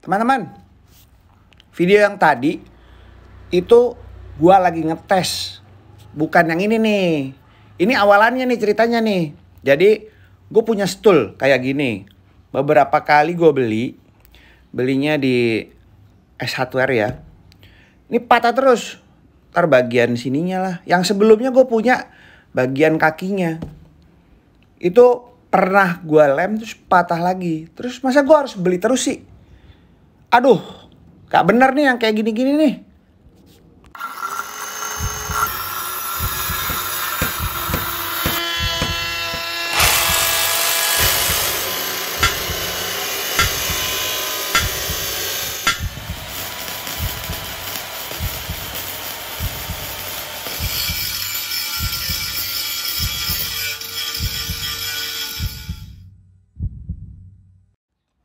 Teman-teman, video yang tadi itu gua lagi ngetes. Bukan yang ini nih. Ini awalannya nih ceritanya nih. Jadi gue punya stool kayak gini. Beberapa kali gue beli. Belinya di S Hardware ya. Ini patah terus. Ntar bagian sininya lah. Yang sebelumnya gue punya bagian kakinya. Itu pernah gue lem terus patah lagi. Terus masa gue harus beli terus sih? aduh, gak bener nih yang kayak gini-gini nih.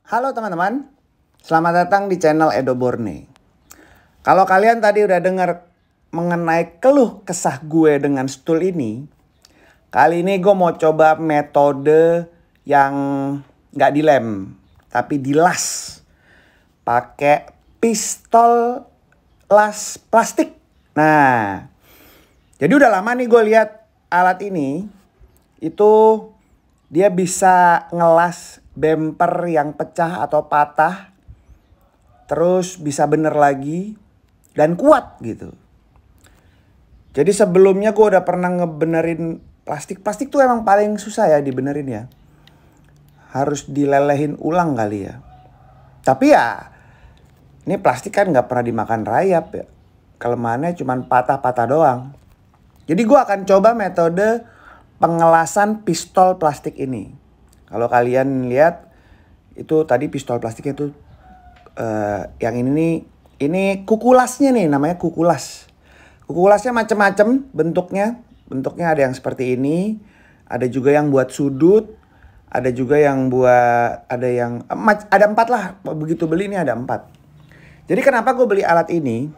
Halo teman-teman, Selamat datang di channel Edo Borne. Kalau kalian tadi udah dengar mengenai keluh kesah gue dengan stool ini, kali ini gue mau coba metode yang nggak dilem, tapi dilas. Pakai pistol las plastik. Nah, jadi udah lama nih gue lihat alat ini itu dia bisa ngelas bemper yang pecah atau patah terus bisa bener lagi dan kuat gitu. Jadi sebelumnya gue udah pernah ngebenerin plastik. Plastik tuh emang paling susah ya dibenerin ya. Harus dilelehin ulang kali ya. Tapi ya ini plastik kan nggak pernah dimakan rayap ya. Kelemahannya cuma patah-patah doang. Jadi gue akan coba metode pengelasan pistol plastik ini. Kalau kalian lihat itu tadi pistol plastiknya tuh uh, yang ini nih ini kukulasnya nih namanya kukulas kukulasnya macam-macam bentuknya bentuknya ada yang seperti ini ada juga yang buat sudut ada juga yang buat ada yang eh, ada empat lah begitu beli ini ada empat jadi kenapa gue beli alat ini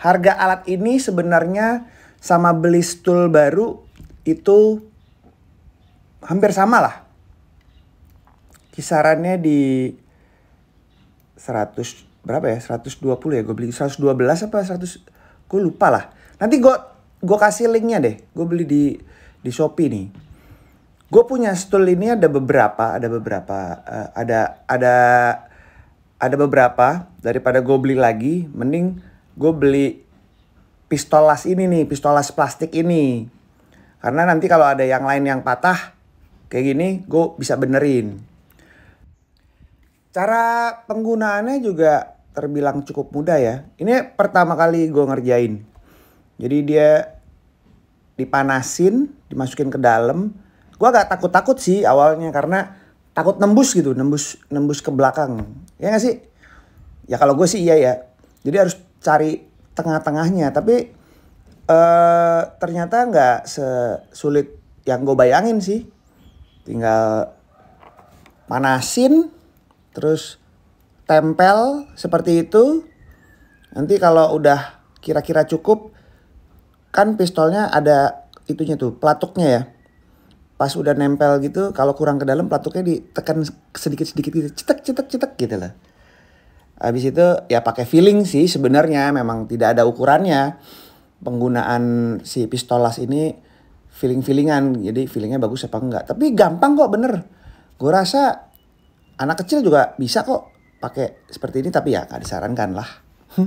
harga alat ini sebenarnya sama beli stool baru itu hampir sama lah kisarannya di 100 berapa ya? 120 ya gue beli. 112 apa 100 gue lupa lah. Nanti gue gue kasih linknya deh. Gue beli di di Shopee nih. Gue punya stool ini ada beberapa, ada beberapa, uh, ada ada ada beberapa daripada gue beli lagi, mending gue beli pistolas ini nih, pistolas plastik ini. Karena nanti kalau ada yang lain yang patah kayak gini, gue bisa benerin. Cara penggunaannya juga terbilang cukup mudah ya. Ini pertama kali gue ngerjain. Jadi dia dipanasin, dimasukin ke dalam. Gue agak takut-takut sih awalnya karena takut nembus gitu, nembus nembus ke belakang. Ya gak sih? Ya kalau gue sih iya ya. Jadi harus cari tengah-tengahnya. Tapi eh, ternyata nggak sesulit yang gue bayangin sih. Tinggal panasin, terus tempel seperti itu. Nanti kalau udah kira-kira cukup kan pistolnya ada itunya tuh pelatuknya ya. Pas udah nempel gitu kalau kurang ke dalam pelatuknya ditekan sedikit-sedikit gitu. Cetek cetek cetek gitu lah. Habis itu ya pakai feeling sih sebenarnya memang tidak ada ukurannya. Penggunaan si pistolas ini feeling-feelingan. Jadi feelingnya bagus apa enggak. Tapi gampang kok bener. Gue rasa anak kecil juga bisa kok pakai seperti ini tapi ya nggak disarankan lah.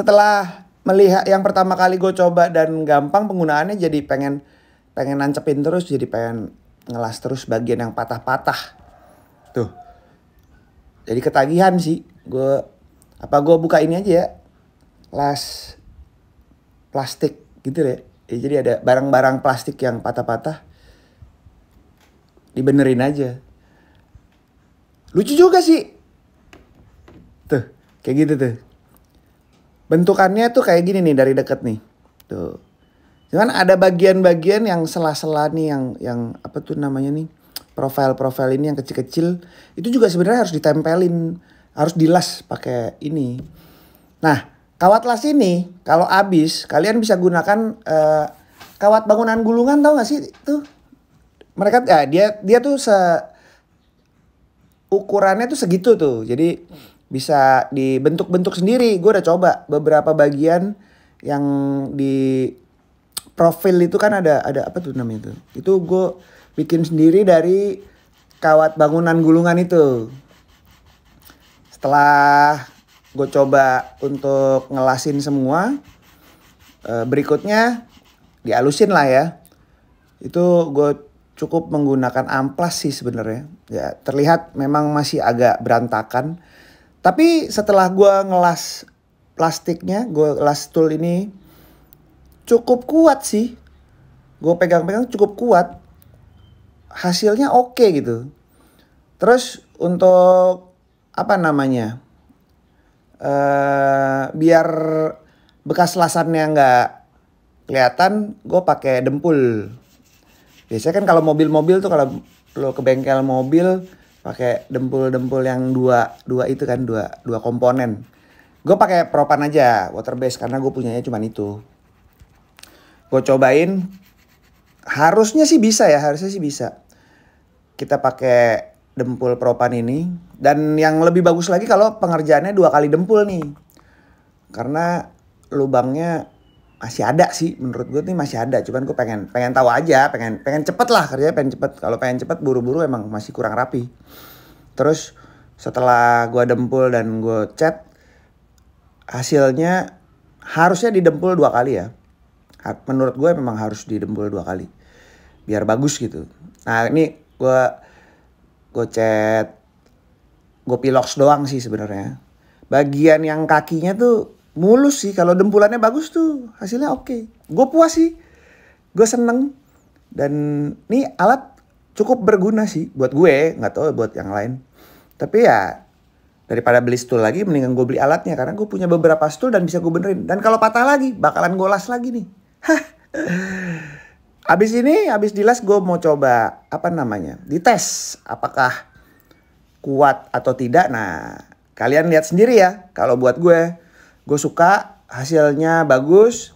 Setelah melihat yang pertama kali gue coba dan gampang penggunaannya jadi pengen pengen nancepin terus jadi pengen ngelas terus bagian yang patah-patah tuh jadi ketagihan sih gue apa gue buka ini aja ya las plastik gitu deh ya, jadi ada barang-barang plastik yang patah-patah dibenerin aja Lucu juga sih. Tuh, kayak gitu tuh. Bentukannya tuh kayak gini nih dari deket nih. Tuh. Cuman ada bagian-bagian yang sela-sela nih yang yang apa tuh namanya nih? Profil-profil ini yang kecil-kecil itu juga sebenarnya harus ditempelin, harus dilas pakai ini. Nah, kawat las ini kalau habis kalian bisa gunakan uh, kawat bangunan gulungan tau gak sih Tuh mereka ya dia dia tuh se ukurannya tuh segitu tuh. Jadi bisa dibentuk-bentuk sendiri. Gue udah coba beberapa bagian yang di profil itu kan ada ada apa tuh namanya itu. Itu gue bikin sendiri dari kawat bangunan gulungan itu. Setelah gue coba untuk ngelasin semua, eh, berikutnya dialusin lah ya. Itu gue cukup menggunakan amplas sih sebenarnya. Ya, terlihat memang masih agak berantakan. Tapi setelah gue ngelas plastiknya, gue las tool ini cukup kuat sih. Gue pegang-pegang cukup kuat. Hasilnya oke okay gitu. Terus untuk apa namanya? Uh, biar bekas lasannya nggak kelihatan, gue pakai dempul biasanya kan kalau mobil-mobil tuh kalau lo ke bengkel mobil pakai dempul-dempul yang dua dua itu kan dua dua komponen gue pakai propan aja water base karena gue punyanya cuma itu gue cobain harusnya sih bisa ya harusnya sih bisa kita pakai dempul propan ini dan yang lebih bagus lagi kalau pengerjaannya dua kali dempul nih karena lubangnya masih ada sih menurut gue nih masih ada cuman gue pengen pengen tahu aja pengen pengen cepet lah kerja pengen cepet kalau pengen cepet buru-buru emang masih kurang rapi terus setelah gue dempul dan gue chat hasilnya harusnya didempul dua kali ya menurut gue memang harus didempul dua kali biar bagus gitu nah ini gue gue chat gue pilox doang sih sebenarnya bagian yang kakinya tuh mulus sih kalau dempulannya bagus tuh hasilnya oke okay. gue puas sih gue seneng dan ini alat cukup berguna sih buat gue nggak tahu buat yang lain tapi ya daripada beli stool lagi mendingan gue beli alatnya karena gue punya beberapa stool dan bisa gue benerin dan kalau patah lagi bakalan gue las lagi nih Abis ini, abis dilas gue mau coba apa namanya, dites apakah kuat atau tidak. Nah, kalian lihat sendiri ya. Kalau buat gue, gue suka hasilnya bagus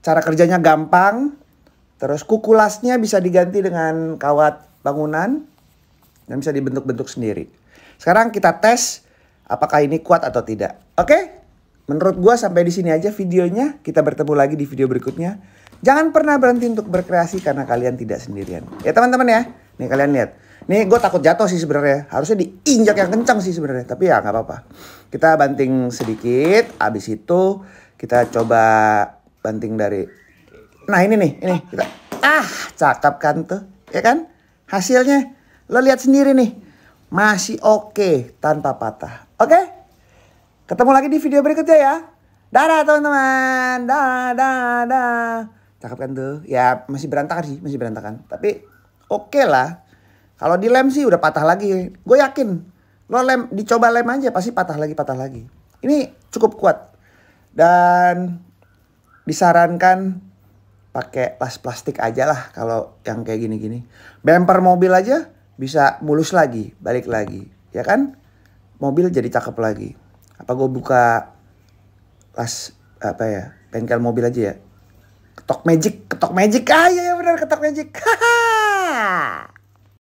cara kerjanya gampang terus kukulasnya bisa diganti dengan kawat bangunan dan bisa dibentuk-bentuk sendiri sekarang kita tes apakah ini kuat atau tidak oke Menurut gue sampai di sini aja videonya. Kita bertemu lagi di video berikutnya. Jangan pernah berhenti untuk berkreasi karena kalian tidak sendirian. Ya teman-teman ya. Nih kalian lihat. Nih gue takut jatuh sih sebenarnya. Harusnya diinjak yang kencang sih sebenarnya. Tapi ya nggak apa-apa. Kita banting sedikit. Abis itu kita coba banting dari. Nah ini nih, ini kita. Ah, cakep kan tuh, ya kan? Hasilnya lo lihat sendiri nih. Masih oke okay, tanpa patah. Oke? Okay? Ketemu lagi di video berikutnya ya. Dadah teman-teman. Dadah, dadah. Cakep kan tuh? Ya masih berantakan sih, masih berantakan. Tapi oke okay lah. Kalau dilem sih udah patah lagi. Gue yakin. Lo lem, dicoba lem aja pasti patah lagi, patah lagi. Ini cukup kuat. Dan disarankan pakai las plastik aja lah kalau yang kayak gini-gini. Bumper mobil aja bisa mulus lagi, balik lagi. Ya kan? Mobil jadi cakep lagi. Apa gue buka las apa ya bengkel mobil aja ya ketok magic ketok magic ah iya, iya benar ketok magic